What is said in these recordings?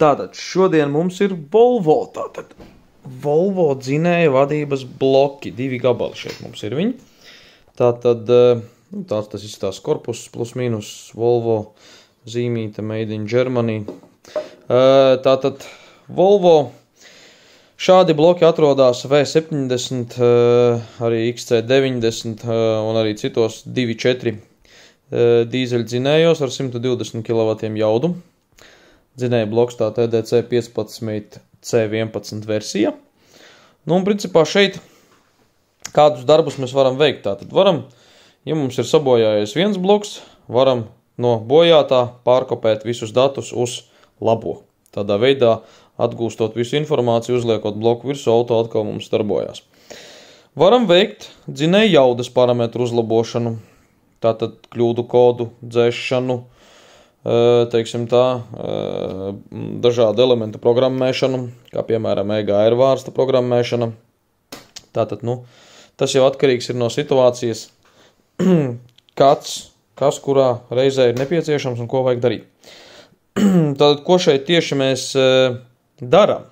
Tātad šodien mums ir Volvo. Tātad Volvo dzinēja vadības bloki. Divi gabali šeit mums ir viņi. Tātad eh, nu, tāds tas izstās korpus plus mīnus Volvo zīmīta Made in Germany. Eh, tātad Volvo. Šādi bloki atrodas V70, eh, arī XC90 un arī citos 2.4 dīzeļdzinējos ar 120 kW jaudu dzinēja blokstā TDC 15 C11 versija. Nu, un principā šeit kādus darbus mēs varam veikt. Tātad varam, ja mums ir sabojājies viens bloks, varam no bojātā pārkopēt visus datus uz labo. Tādā veidā atgūstot visu informāciju, uzliekot bloku virsū, auto atkal mums darbojās. Varam veikt dzinēja jaudas parametru uzlabošanu, tātad kļūdu kodu dzēšanu, uh, teiksim tā, dažādu elementu programmēšanu, kā piemēram EGR vārsta programmēšana. Tātad, nu, tas jau atkarīgs ir no situācijas, kāds, kas kurā reizē ir nepieciešams un ko vajag darīt. Tātad, ko šeit tieši mēs darām?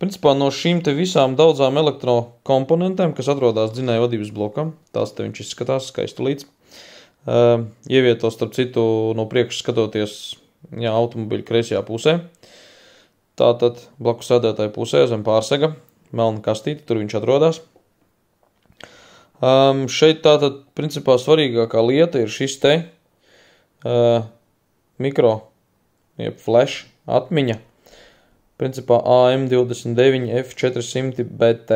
Principā no šīm te visām daudzām elektrokomponentēm, kas atrodas dzinēja vadības blokam, tās te viņš izskatās skaisti līdzi Uh, ehm, ievieto starp citu no priekšu skatoties jā, automobiļa kreisajā pusē. Tātad blakus sēdētāja pusē zem pārsega, melna kastīte, tur viņš atrodas. Um, šeit tātad principā svarīgākā lieta ir šis te uh, mikro, jeb flash atmiņa. Principā AM29F400 BT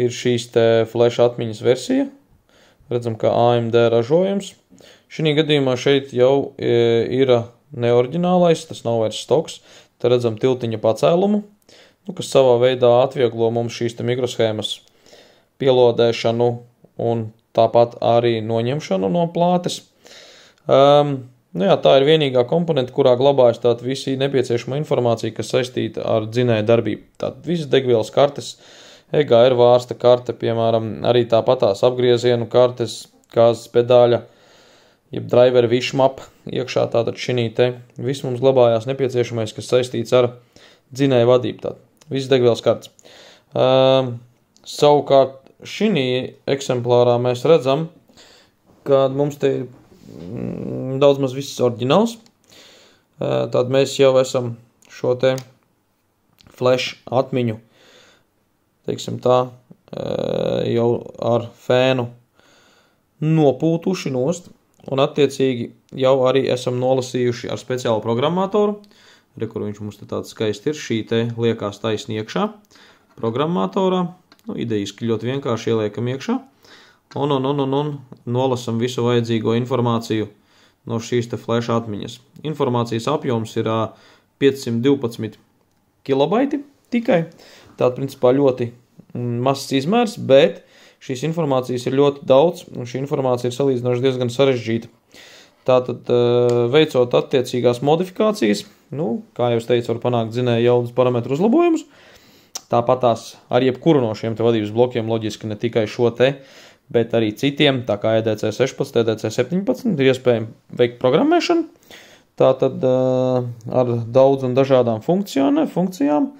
ir šīs te flash atmiņas versija, redzam, ka AMD ražojums. Šī gadījumā šeit jau e, ir neoriģinālais, tas nav vairs stoks. Te redzam tiltiņa pacēlumu, nu, kas savā veidā atvieglo mums šīs mikroshēmas pielodēšanu un tāpat arī noņemšanu no plātes. Um, nu jā, tā ir vienīgā komponente, kurā glabājas tāda visa nepieciešama informācija, kas saistīta ar dzinēju darbību. Tātad visas degvielas kartes uh, EGR vārsta karte, piemēram, arī tāpatās apgriezienu kartes, kāzas pedāļa, jeb driver višmap iekšā tātad šī te. Viss mums labājās nepieciešamais, kas saistīts ar dzinēju vadību. Tātad. Viss degvielas kartes. Uh, savukārt šī eksemplārā mēs redzam, ka mums te ir mm, daudz maz viss oriģināls. Uh, ehm, tad mēs jau esam šo te flash atmiņu uh, teiksim tā, e, jau ar fēnu nopūtuši nost, un attiecīgi jau arī esam nolasījuši ar speciālu programmatoru, re, kur viņš mums te tāds skaisti ir, šī te liekās taisni iekšā, programmatorā, nu, idejiski ļoti vienkārši ieliekam iekšā, un, un, un, un, un nolasam visu vajadzīgo informāciju no šīs te fleša atmiņas. Informācijas apjoms ir 512 kilobaiti tikai, Tātad, principā, ļoti mazs izmērs, bet šīs informācijas ir ļoti daudz, un šī informācija ir salīdzinoši diezgan sarežģīta. Tātad, eh, veicot attiecīgās modifikācijas, nu, kā jau teicu, var panākt zinēja jaudas parametru uzlabojumus. Tāpat tās ar jebkuru no šiem vadības blokiem, loģiski ne tikai šo te, bet arī citiem, tā kā EDC 16, EDC 17, ir iespējams veikt programmēšanu. Tātad eh, ar daudz un dažādām funkcijām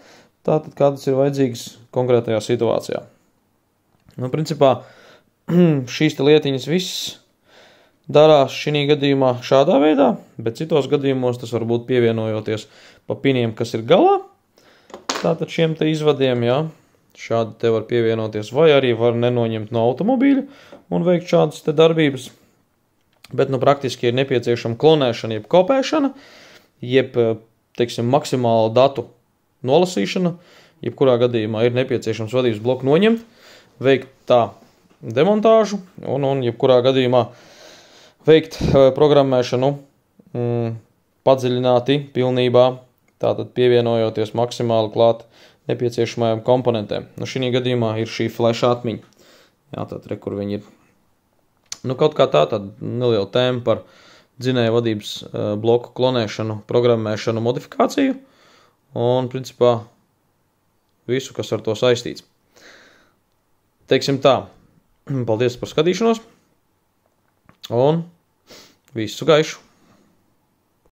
tātad kādas ir vajadzīgas konkrētajā situācijā. Nu, principā šīs lietiņas viss darās šī gadījumā šādā veidā, bet citos gadījumos tas var būt pievienojoties papīniem, kas ir galā. Tātad šiem te izvadiem, jā, šādi te var pievienoties vai arī var nenoņemt no automobīļa un veikt šādas te darbības. Bet, nu, praktiski ir nepieciešama klonēšana, jeb kopēšana, jeb, teiksim, maksimāla datu nolasīšana, jebkurā gadījumā ir nepieciešams vadības bloku noņemt, veikt tā demontāžu un, un jebkurā gadījumā veikt e, programmēšanu mm, padziļināti pilnībā, tātad pievienojoties maksimāli klāt nepieciešamajām komponentēm. Nu, šī gadījumā ir šī flash atmiņa. Jā, tad re, kur viņi ir. Nu, kaut kā tā, tad neliela tēma par dzinēja vadības e, bloku klonēšanu, programmēšanu, modifikāciju. Uh, un principā visu, kas ar to saistīts. Teiksim tā, paldies par skatīšanos un visu gaišu!